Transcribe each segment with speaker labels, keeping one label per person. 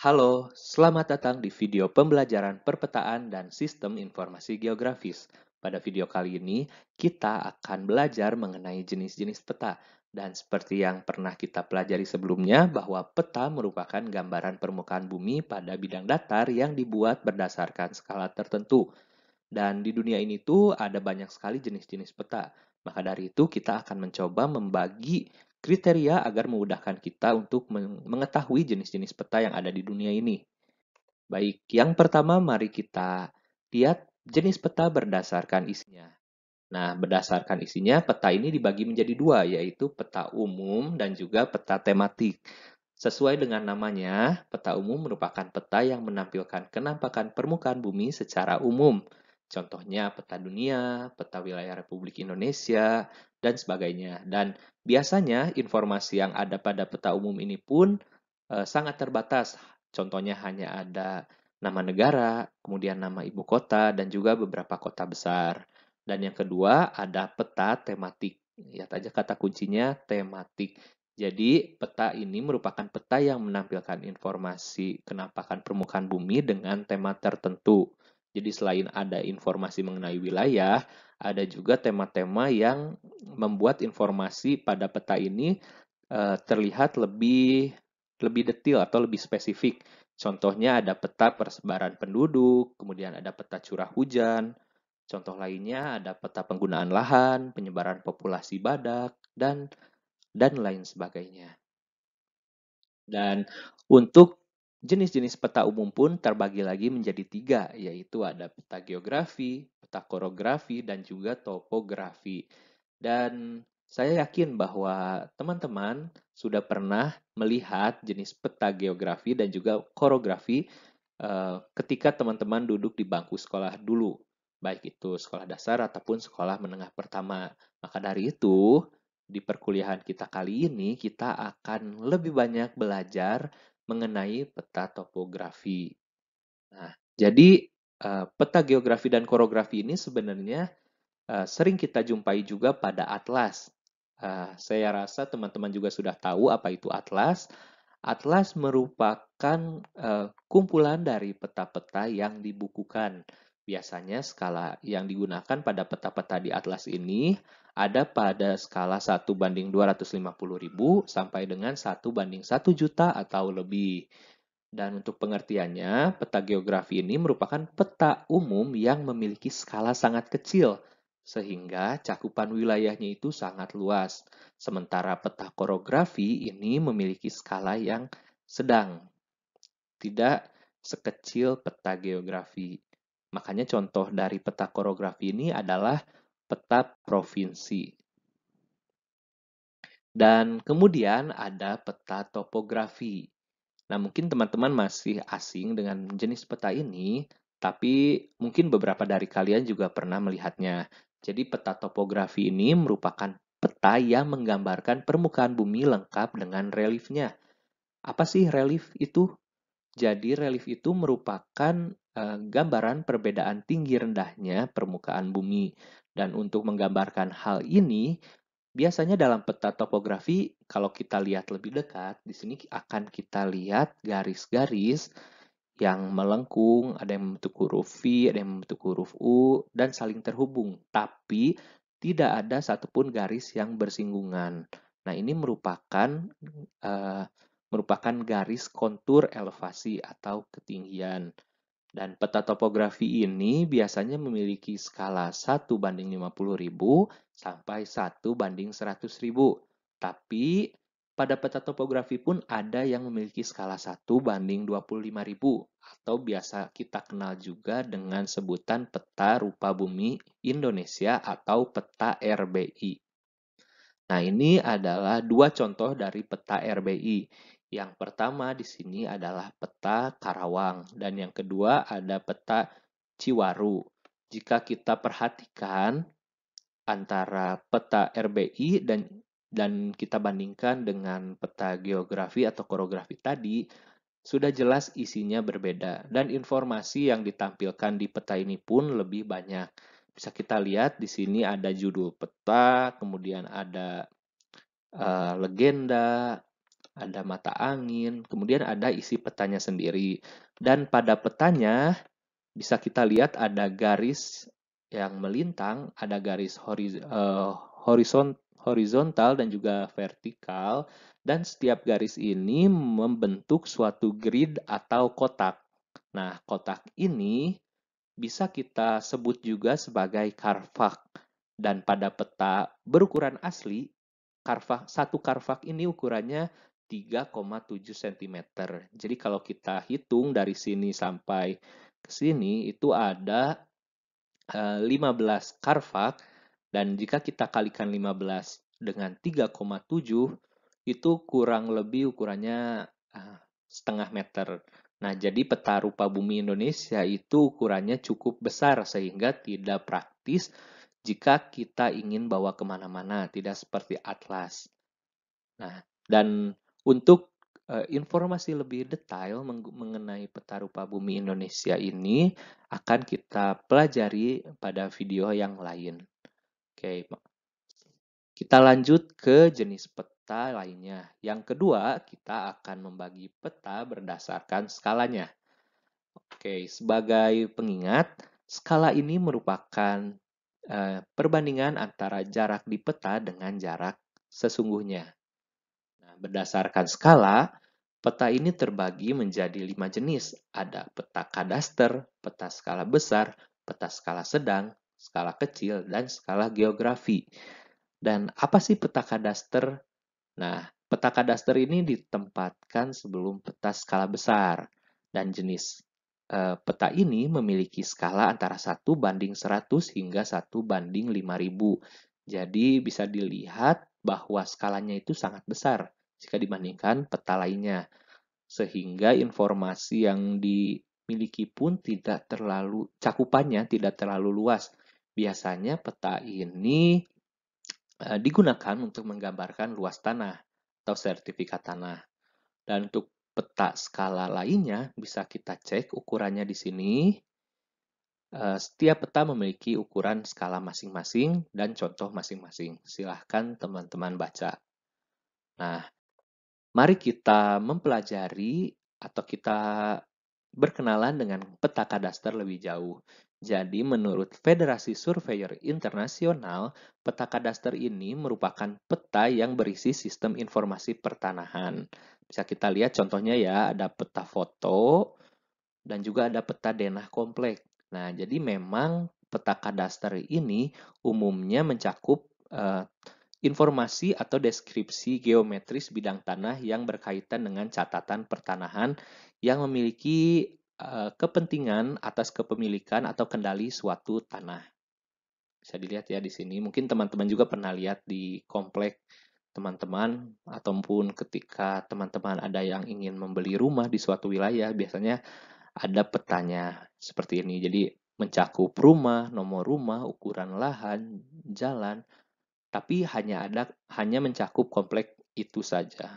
Speaker 1: Halo, selamat datang di video pembelajaran perpetaan dan sistem informasi geografis. Pada video kali ini, kita akan belajar mengenai jenis-jenis peta. Dan seperti yang pernah kita pelajari sebelumnya, bahwa peta merupakan gambaran permukaan bumi pada bidang datar yang dibuat berdasarkan skala tertentu. Dan di dunia ini tuh ada banyak sekali jenis-jenis peta. Maka dari itu kita akan mencoba membagi kriteria agar memudahkan kita untuk mengetahui jenis-jenis peta yang ada di dunia ini. Baik, yang pertama mari kita lihat jenis peta berdasarkan isinya. Nah, berdasarkan isinya, peta ini dibagi menjadi dua, yaitu peta umum dan juga peta tematik. Sesuai dengan namanya, peta umum merupakan peta yang menampilkan kenampakan permukaan bumi secara umum. Contohnya peta dunia, peta wilayah Republik Indonesia, dan sebagainya. Dan Biasanya, informasi yang ada pada peta umum ini pun e, sangat terbatas. Contohnya hanya ada nama negara, kemudian nama ibu kota, dan juga beberapa kota besar. Dan yang kedua, ada peta tematik. Lihat aja kata kuncinya, tematik. Jadi, peta ini merupakan peta yang menampilkan informasi kenapakan permukaan bumi dengan tema tertentu. Jadi selain ada informasi mengenai wilayah, ada juga tema-tema yang membuat informasi pada peta ini uh, terlihat lebih lebih detail atau lebih spesifik. Contohnya ada peta persebaran penduduk, kemudian ada peta curah hujan. Contoh lainnya ada peta penggunaan lahan, penyebaran populasi badak dan dan lain sebagainya. Dan untuk Jenis-jenis peta umum pun terbagi lagi menjadi tiga, yaitu ada peta geografi, peta korografi, dan juga topografi. Dan saya yakin bahwa teman-teman sudah pernah melihat jenis peta geografi dan juga korografi eh, ketika teman-teman duduk di bangku sekolah dulu, baik itu sekolah dasar ataupun sekolah menengah pertama. Maka dari itu, di perkuliahan kita kali ini, kita akan lebih banyak belajar mengenai peta topografi. Nah, jadi eh, peta geografi dan korografi ini sebenarnya eh, sering kita jumpai juga pada atlas. Eh, saya rasa teman-teman juga sudah tahu apa itu atlas. Atlas merupakan kumpulan dari peta-peta yang dibukukan Biasanya skala yang digunakan pada peta-peta di atlas ini ada pada skala 1 banding 250.000 sampai dengan 1 banding 1 juta atau lebih. Dan untuk pengertiannya, peta geografi ini merupakan peta umum yang memiliki skala sangat kecil, sehingga cakupan wilayahnya itu sangat luas. Sementara peta korografi ini memiliki skala yang sedang, tidak sekecil peta geografi. Makanya contoh dari peta koreografi ini adalah peta provinsi. Dan kemudian ada peta topografi. Nah, mungkin teman-teman masih asing dengan jenis peta ini, tapi mungkin beberapa dari kalian juga pernah melihatnya. Jadi peta topografi ini merupakan peta yang menggambarkan permukaan bumi lengkap dengan reliefnya. Apa sih relief itu? Jadi relief itu merupakan uh, gambaran perbedaan tinggi rendahnya permukaan bumi. Dan untuk menggambarkan hal ini, biasanya dalam peta topografi kalau kita lihat lebih dekat, di sini akan kita lihat garis-garis yang melengkung, ada yang membentuk huruf V, ada yang membentuk huruf U, dan saling terhubung. Tapi tidak ada satupun garis yang bersinggungan. Nah, ini merupakan uh, merupakan garis kontur elevasi atau ketinggian. Dan peta topografi ini biasanya memiliki skala 1 banding 50.000 sampai 1 banding 100.000. Tapi pada peta topografi pun ada yang memiliki skala 1 banding 25.000 atau biasa kita kenal juga dengan sebutan peta rupa bumi Indonesia atau peta RBI. Nah, ini adalah dua contoh dari peta RBI yang pertama di sini adalah peta Karawang dan yang kedua ada peta Ciwaru. Jika kita perhatikan antara peta RBI dan dan kita bandingkan dengan peta geografi atau korografi tadi, sudah jelas isinya berbeda dan informasi yang ditampilkan di peta ini pun lebih banyak. Bisa kita lihat di sini ada judul peta, kemudian ada uh, legenda, ada mata angin, kemudian ada isi petanya sendiri. Dan pada petanya bisa kita lihat ada garis yang melintang, ada garis horiz eh, horizontal dan juga vertikal dan setiap garis ini membentuk suatu grid atau kotak. Nah, kotak ini bisa kita sebut juga sebagai karfak. Dan pada peta berukuran asli, karvak, satu karfak ini ukurannya 3,7 cm. Jadi kalau kita hitung dari sini sampai ke sini itu ada 15 eh, karfak dan jika kita kalikan 15 dengan 3,7 itu kurang lebih ukurannya eh, setengah meter. Nah, jadi peta rupa bumi Indonesia itu ukurannya cukup besar sehingga tidak praktis jika kita ingin bawa kemana-mana, tidak seperti atlas. Nah, dan untuk uh, informasi lebih detail mengenai peta rupa bumi Indonesia ini akan kita pelajari pada video yang lain. Oke, kita lanjut ke jenis peta lainnya. Yang kedua, kita akan membagi peta berdasarkan skalanya. Oke, sebagai pengingat, skala ini merupakan eh, perbandingan antara jarak di peta dengan jarak sesungguhnya berdasarkan skala, peta ini terbagi menjadi lima jenis. Ada peta kadaster, peta skala besar, peta skala sedang, skala kecil, dan skala geografi. Dan apa sih peta kadaster? Nah, peta kadaster ini ditempatkan sebelum peta skala besar. Dan jenis e, peta ini memiliki skala antara 1 banding 100 hingga 1 banding 5000. Jadi bisa dilihat bahwa skalanya itu sangat besar jika dibandingkan peta lainnya. Sehingga informasi yang dimiliki pun tidak terlalu, cakupannya tidak terlalu luas. Biasanya peta ini eh, digunakan untuk menggambarkan luas tanah atau sertifikat tanah. Dan untuk peta skala lainnya bisa kita cek ukurannya di sini. Eh, setiap peta memiliki ukuran skala masing-masing dan contoh masing-masing. Silahkan teman-teman baca. Nah, Mari kita mempelajari atau kita berkenalan dengan peta kadaster lebih jauh. Jadi, menurut Federasi Surveyor Internasional, peta kadaster ini merupakan peta yang berisi sistem informasi pertanahan. Bisa kita lihat contohnya ya, ada peta foto dan juga ada peta denah komplek. Nah, jadi memang peta kadaster ini umumnya mencakup uh, informasi atau deskripsi geometris bidang tanah yang berkaitan dengan catatan pertanahan yang memiliki eh, kepentingan atas kepemilikan atau kendali suatu tanah. Bisa dilihat ya di sini, mungkin teman-teman juga pernah lihat di komplek teman-teman ataupun ketika teman-teman ada yang ingin membeli rumah di suatu wilayah, biasanya ada petanya seperti ini. Jadi mencakup rumah, nomor rumah, ukuran lahan, jalan, tapi hanya ada hanya mencakup kompleks itu saja.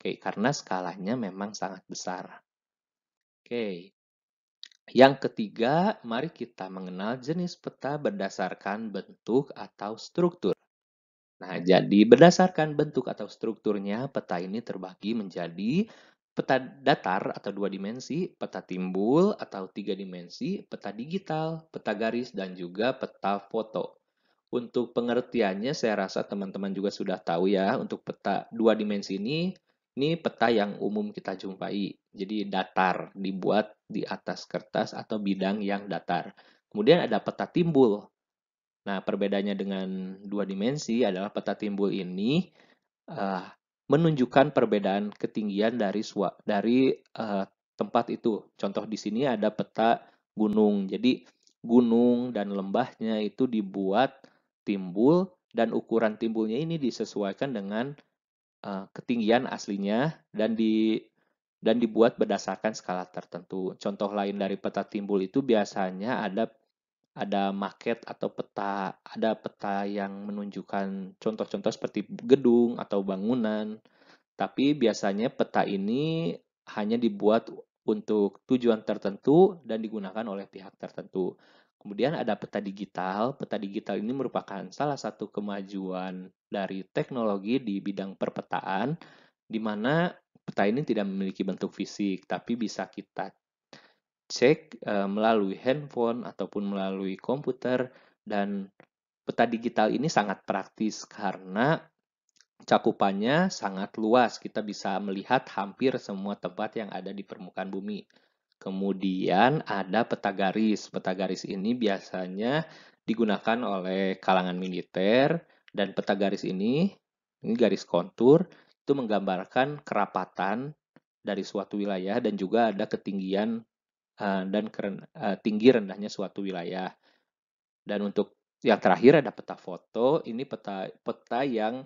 Speaker 1: Oke, karena skalanya memang sangat besar. Oke. Yang ketiga, mari kita mengenal jenis peta berdasarkan bentuk atau struktur. Nah, jadi berdasarkan bentuk atau strukturnya, peta ini terbagi menjadi peta datar atau dua dimensi, peta timbul atau tiga dimensi, peta digital, peta garis, dan juga peta foto. Untuk pengertiannya saya rasa teman-teman juga sudah tahu ya untuk peta dua dimensi ini ini peta yang umum kita jumpai. Jadi datar dibuat di atas kertas atau bidang yang datar. Kemudian ada peta timbul. Nah, perbedaannya dengan dua dimensi adalah peta timbul ini uh, menunjukkan perbedaan ketinggian dari sua, dari uh, tempat itu. Contoh di sini ada peta gunung. Jadi gunung dan lembahnya itu dibuat timbul dan ukuran timbulnya ini disesuaikan dengan uh, ketinggian aslinya dan di dan dibuat berdasarkan skala tertentu. Contoh lain dari peta timbul itu biasanya ada ada maket atau peta, ada peta yang menunjukkan contoh-contoh seperti gedung atau bangunan. Tapi biasanya peta ini hanya dibuat untuk tujuan tertentu dan digunakan oleh pihak tertentu. Kemudian ada peta digital. Peta digital ini merupakan salah satu kemajuan dari teknologi di bidang perpetaan, di mana peta ini tidak memiliki bentuk fisik, tapi bisa kita cek e, melalui handphone ataupun melalui komputer. Dan peta digital ini sangat praktis karena cakupannya sangat luas. Kita bisa melihat hampir semua tempat yang ada di permukaan bumi. Kemudian ada peta garis. Peta garis ini biasanya digunakan oleh kalangan militer dan peta garis ini, ini garis kontur, itu menggambarkan kerapatan dari suatu wilayah dan juga ada ketinggian eh, dan eh, tinggi rendahnya suatu wilayah. Dan untuk yang terakhir ada peta foto. Ini peta peta yang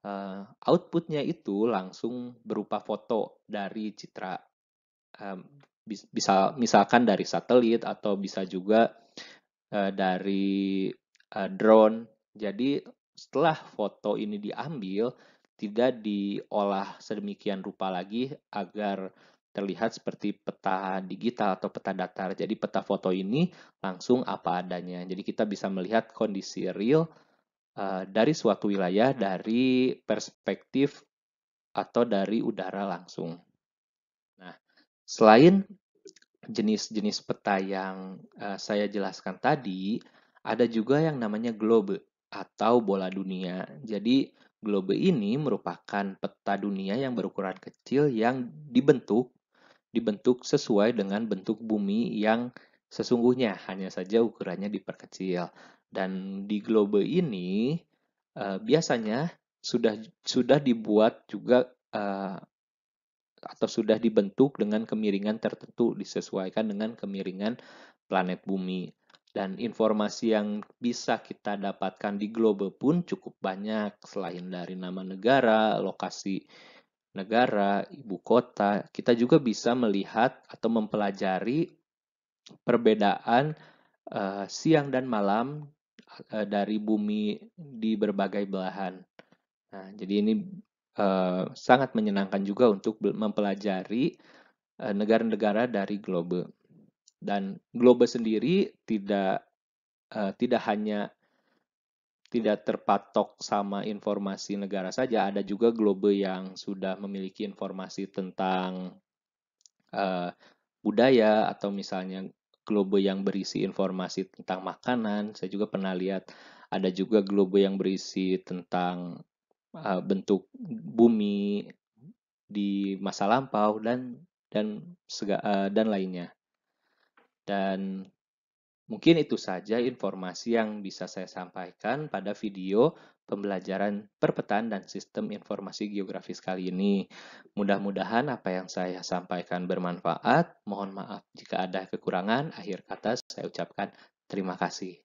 Speaker 1: eh, outputnya itu langsung berupa foto dari citra bisa misalkan dari satelit atau bisa juga eh, dari eh, drone. Jadi setelah foto ini diambil tidak diolah sedemikian rupa lagi agar terlihat seperti peta digital atau peta datar. Jadi peta foto ini langsung apa adanya. Jadi kita bisa melihat kondisi real uh, dari suatu wilayah dari perspektif atau dari udara langsung. Selain jenis-jenis peta yang uh, saya jelaskan tadi, ada juga yang namanya globe atau bola dunia. Jadi, globe ini merupakan peta dunia yang berukuran kecil yang dibentuk dibentuk sesuai dengan bentuk bumi yang sesungguhnya, hanya saja ukurannya diperkecil. Dan di globe ini uh, biasanya sudah sudah dibuat juga uh, atau sudah dibentuk dengan kemiringan tertentu disesuaikan dengan kemiringan planet bumi. Dan informasi yang bisa kita dapatkan di globe pun cukup banyak selain dari nama negara, lokasi negara, ibu kota, kita juga bisa melihat atau mempelajari perbedaan uh, siang dan malam uh, dari bumi di berbagai belahan. Nah, jadi ini Eh, sangat menyenangkan juga untuk mempelajari eh, negara-negara dari globe. Dan globe sendiri tidak eh, tidak hanya tidak terpatok sama informasi negara saja, ada juga globe yang sudah memiliki informasi tentang budaya atau misalnya globe yang berisi informasi tentang makanan. Saya juga pernah lihat ada juga globe yang berisi tentang uh, bentuk bumi di masa lampau dan dan sega, uh, dan lainnya. Dan mungkin itu saja informasi yang bisa saya sampaikan pada video pembelajaran perpetaan dan sistem informasi geografis kali ini. Mudah-mudahan apa yang saya sampaikan bermanfaat. Mohon maaf jika ada kekurangan. Akhir kata saya ucapkan terima kasih.